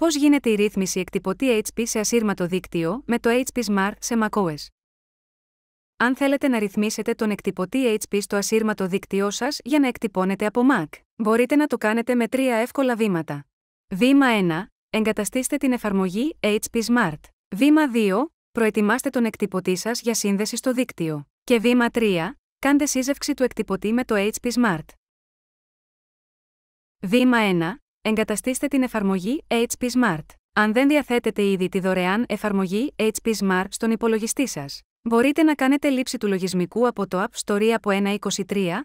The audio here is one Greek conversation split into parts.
Πώς γίνεται η ρύθμιση εκτυπωτή HP σε ασύρματο δίκτυο με το HP Smart σε macOS. Αν θέλετε να ρυθμίσετε τον εκτυπωτή HP στο ασύρματο δίκτυό σας για να εκτυπώνετε από Mac, μπορείτε να το κάνετε με τρία εύκολα βήματα. Βήμα 1. Εγκαταστήστε την εφαρμογή HP Smart. Βήμα 2. Προετοιμάστε τον εκτυπωτή σας για σύνδεση στο δίκτυο. Και βήμα 3. Κάντε σύζευξη του εκτυπωτή με το HP Smart. Βήμα 1 εγκαταστήστε την εφαρμογή HP Smart. Αν δεν διαθέτετε ήδη τη δωρεάν εφαρμογή HP Smart στον υπολογιστή σας, μπορείτε να κάνετε λήψη του λογισμικού από το App Store από 123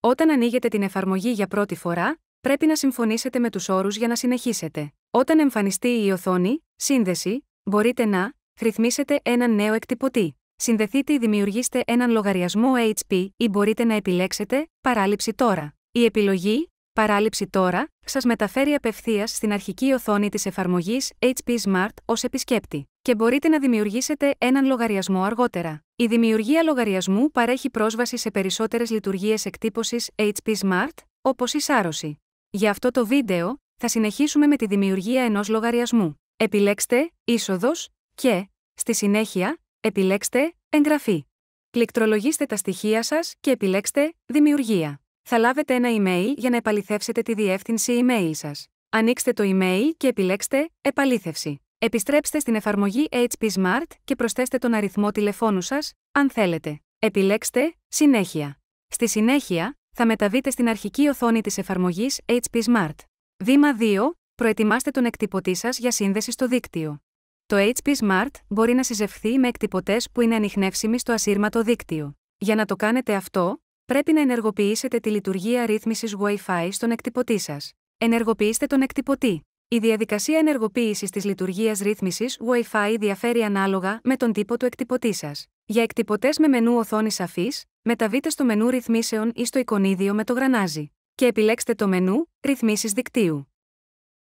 Όταν ανοίγετε την εφαρμογή για πρώτη φορά, πρέπει να συμφωνήσετε με τους όρους για να συνεχίσετε. Όταν εμφανιστεί η οθόνη Σύνδεση, μπορείτε να ρυθμίσετε έναν νέο εκτυπωτή. Συνδεθείτε ή δημιουργήστε έναν λογαριασμό HP ή μπορείτε να επιλέξετε Παράληψη τώρα. Η επιλογή παράληψη τώρα σας μεταφέρει απευθείας στην αρχική οθόνη της εφαρμογής HP Smart ως επισκέπτη και μπορείτε να δημιουργήσετε έναν λογαριασμό αργότερα. Η δημιουργία λογαριασμού παρέχει πρόσβαση σε περισσότερες λειτουργίες εκτύπωσης HP Smart, όπως η σάρωση. Για αυτό το βίντεο, θα συνεχίσουμε με τη δημιουργία ενός λογαριασμού. Επιλέξτε «Είσοδος» και, στη συνέχεια, επιλέξτε «Εγγραφή». Πληκτρολογήστε τα στοιχεία σας και επιλέξτε «Δημιουργία» θα λάβετε ένα email για να επαληθεύσετε τη διεύθυνση email σας. Ανοίξτε το email και επιλέξτε «Επαλήθευση». Επιστρέψτε στην εφαρμογή HP Smart και προσθέστε τον αριθμό τηλεφώνου σας, αν θέλετε. Επιλέξτε «Συνέχεια». Στη συνέχεια, θα μεταβείτε στην αρχική οθόνη της εφαρμογής HP Smart. Βήμα 2. Προετοιμάστε τον εκτυπωτή σας για σύνδεση στο δίκτυο. Το HP Smart μπορεί να συζευχθεί με εκτυπωτές που είναι ανοιχνεύσιμοι στο ασύρματο δίκτυο. Για να το κάνετε αυτό, πρέπει να ενεργοποιήσετε τη λειτουργία ρύθμισης Wi-Fi στον εκτυπωτή σας. Ενεργοποιήστε τον εκτυπωτή. Η διαδικασία ενεργοποίησης της λειτουργίας ρύθμισης Wi-Fi διαφέρει ανάλογα με τον τύπο του εκτυπωτή σας. Για εκτυπωτές με μενού οθόνη σαφής, μεταβείτε στο μενού ρυθμίσεων ή στο εικονίδιο με το γρανάζι και επιλέξτε το μενού Ρυθμίσει δικτύου.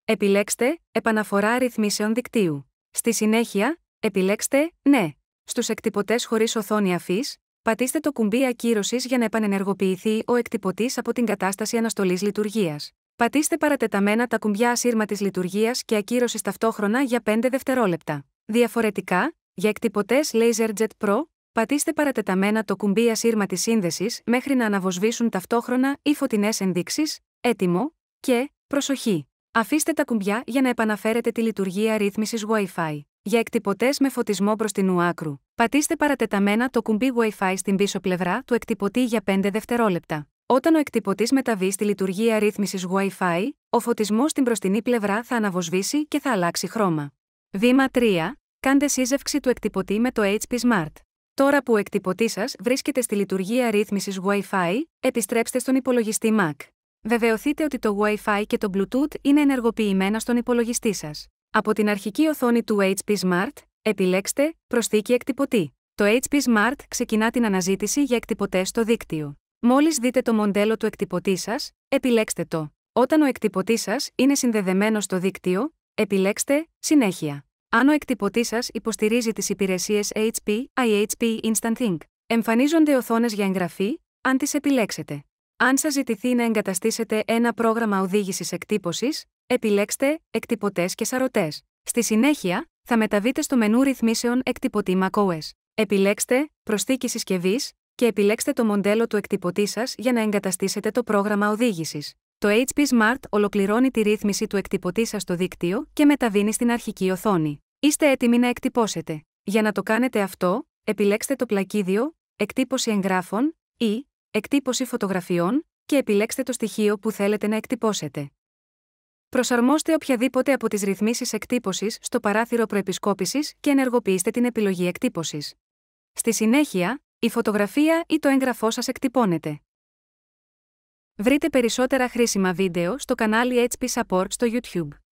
Επιλέξτε Επαναφορά ρυθμίσεων δικτύου. Στη συνέχεια, επιλέξτε Ναι. Στους εκτυπωτές χωρίς οθόνη αφής, πατήστε το κουμπί ακύρωσης για να επανενεργοποιηθεί ο εκτυπωτής από την κατάσταση αναστολής λειτουργίας. Πατήστε παρατεταμένα τα κουμπιά ασύρμα τη λειτουργίας και ακύρωσης ταυτόχρονα για 5 δευτερόλεπτα. Διαφορετικά, για εκτυπωτές LaserJet Pro, πατήστε παρατεταμένα το κουμπί ασύρμα τη σύνδεσης μέχρι να αναβοσβήσουν ταυτόχρονα ή φωτεινές ενδείξεις, έτοιμο, και προσοχή. Αφήστε τα κουμπιά για να επαναφέρετε τη λειτουργία ρύθμισης Wi-Fi. Για εκτυπωτές με φωτισμό μπροστινού άκρου, πατήστε παρατεταμένα το κουμπί Wi-Fi στην πίσω πλευρά του εκτυπωτή για 5 δευτερόλεπτα. Όταν ο εκτυπωτής μεταβεί στη λειτουργία ρύθμισης Wi-Fi, ο φωτισμός στην μπροστινή πλευρά θα αναβοσβήσει και θα αλλάξει χρώμα. Βήμα 3. Κάντε σύζευξη του εκτυπωτή με το HP Smart. Τώρα που ο εκτυπωτή σας βρίσκεται στη λειτουργία ρύθμισης Wi-Fi, επιστρέψτε στον υπολογιστή Mac. Βεβαιωθείτε ότι το wi και το Bluetooth είναι ενεργοποιημένα στον υπολογιστή σας. Από την αρχική οθόνη του HP Smart, επιλέξτε Προσθήκη εκτυπωτή. Το HP Smart ξεκινά την αναζήτηση για εκτυπωτέ στο δίκτυο. Μόλις δείτε το μοντέλο του εκτυπωτή σας, επιλέξτε το. Όταν ο εκτυπωτή σας είναι συνδεδεμένο στο δίκτυο, επιλέξτε Συνέχεια. Αν ο εκτυπωτή σας υποστηρίζει τις υπηρεσίες HP, IHP Instant Ink, εμφανίζονται οθόνες για εγγραφή, αν τις επιλέξετε. Αν σας ζητηθεί να εγκαταστήσετε ένα πρόγραμμα οδήγησης εκτύπωσης, επιλέξτε Εκτυπωτές και Σαρωτές. Στη συνέχεια, θα μεταβείτε στο μενού Ρυθμίσεων Εκτυπωτή macOS. Επιλέξτε Προσθήκη συσκευής και επιλέξτε το μοντέλο του εκτυπωτή σας για να εγκαταστήσετε το πρόγραμμα οδήγησης. Το HP Smart ολοκληρώνει τη ρύθμιση του εκτυπωτή σας στο δίκτυο και μεταβίνει στην αρχική οθόνη. Είστε έτοιμοι να εκτυπώσετε. Για να το κάνετε αυτό, επιλέξτε το πλακίδιο Εκτύπωση εγγράφων ή Εκτύπωση φωτογραφιών και επιλέξτε το στοιχείο που θέλετε να εκτυπώσετε. Προσαρμόστε οποιαδήποτε από τις ρυθμίσεις εκτύπωσης στο παράθυρο προεπισκόπησης και ενεργοποιήστε την επιλογή εκτύπωσης. Στη συνέχεια, η φωτογραφία ή το έγγραφό σας εκτυπώνεται. Βρείτε περισσότερα χρήσιμα βίντεο στο κανάλι HP Support στο YouTube.